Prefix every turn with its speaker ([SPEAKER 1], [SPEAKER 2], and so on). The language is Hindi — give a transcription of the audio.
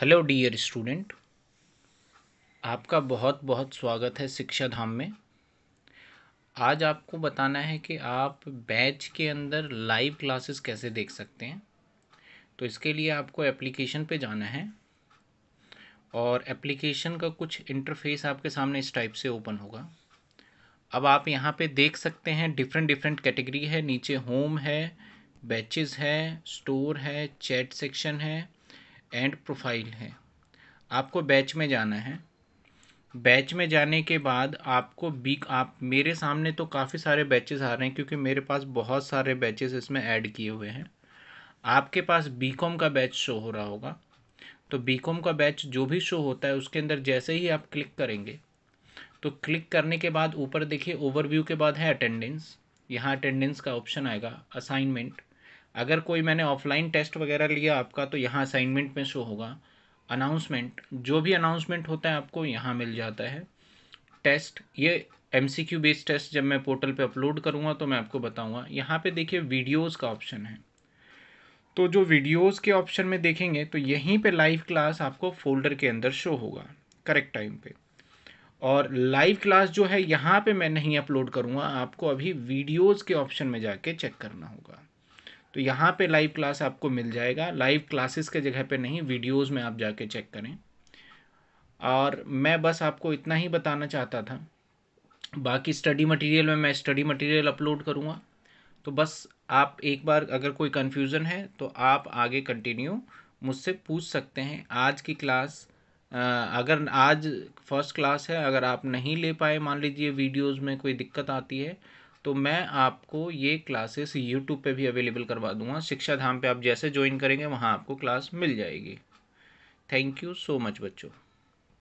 [SPEAKER 1] हेलो डियर स्टूडेंट आपका बहुत बहुत स्वागत है शिक्षा धाम में आज आपको बताना है कि आप बैच के अंदर लाइव क्लासेस कैसे देख सकते हैं तो इसके लिए आपको एप्लीकेशन पे जाना है और एप्लीकेशन का कुछ इंटरफेस आपके सामने इस टाइप से ओपन होगा अब आप यहाँ पे देख सकते हैं डिफरेंट डिफरेंट कैटेगरी है नीचे होम है बैचेस है स्टोर है चैट सेक्शन है एंड प्रोफाइल है आपको बैच में जाना है बैच में जाने के बाद आपको बीक आप मेरे सामने तो काफ़ी सारे बैचेस आ रहे हैं क्योंकि मेरे पास बहुत सारे बैचेस इसमें ऐड किए हुए हैं आपके पास बी का बैच शो हो रहा होगा तो बी का बैच जो भी शो होता है उसके अंदर जैसे ही आप क्लिक करेंगे तो क्लिक करने के बाद ऊपर देखिए ओवरव्यू के बाद है अटेंडेंस यहाँ अटेंडेंस का ऑप्शन आएगा असाइनमेंट अगर कोई मैंने ऑफलाइन टेस्ट वगैरह लिया आपका तो यहाँ असाइनमेंट में शो होगा अनाउंसमेंट जो भी अनाउंसमेंट होता है आपको यहाँ मिल जाता है टेस्ट ये M C Q based test जब मैं पोर्टल पे अपलोड करूँगा तो मैं आपको बताऊँगा यहाँ पे देखिए वीडियोस का ऑप्शन है तो जो वीडियोस के ऑप्शन में देखेंगे तो यहीं पे लाइव क्लास आपको फोल्डर के अंदर शो होगा करेक्ट टाइम पे और लाइव क्लास जो है यहाँ पे मैं नहीं अपलोड करूँगा आपको अभी वीडियोज़ के ऑप्शन में जाके चेक करना होगा तो यहाँ पे लाइव क्लास आपको मिल जाएगा लाइव क्लासेस के जगह पे नहीं वीडियोस में आप जाके चेक करें और मैं बस आपको इतना ही बताना चाहता था बाकी स्टडी मटेरियल में मैं स्टडी मटेरियल अपलोड करूँगा तो बस आप एक बार अगर कोई कन्फ्यूज़न है तो आप आगे कंटिन्यू मुझसे पूछ सकते हैं आज की क्लास अगर आज फर्स्ट क्लास है अगर आप नहीं ले पाए मान लीजिए वीडियोस में कोई दिक्कत आती है तो मैं आपको ये क्लासेस यूट्यूब पे भी अवेलेबल करवा दूंगा शिक्षा धाम पे आप जैसे ज्वाइन करेंगे वहाँ आपको क्लास मिल जाएगी थैंक यू सो मच बच्चों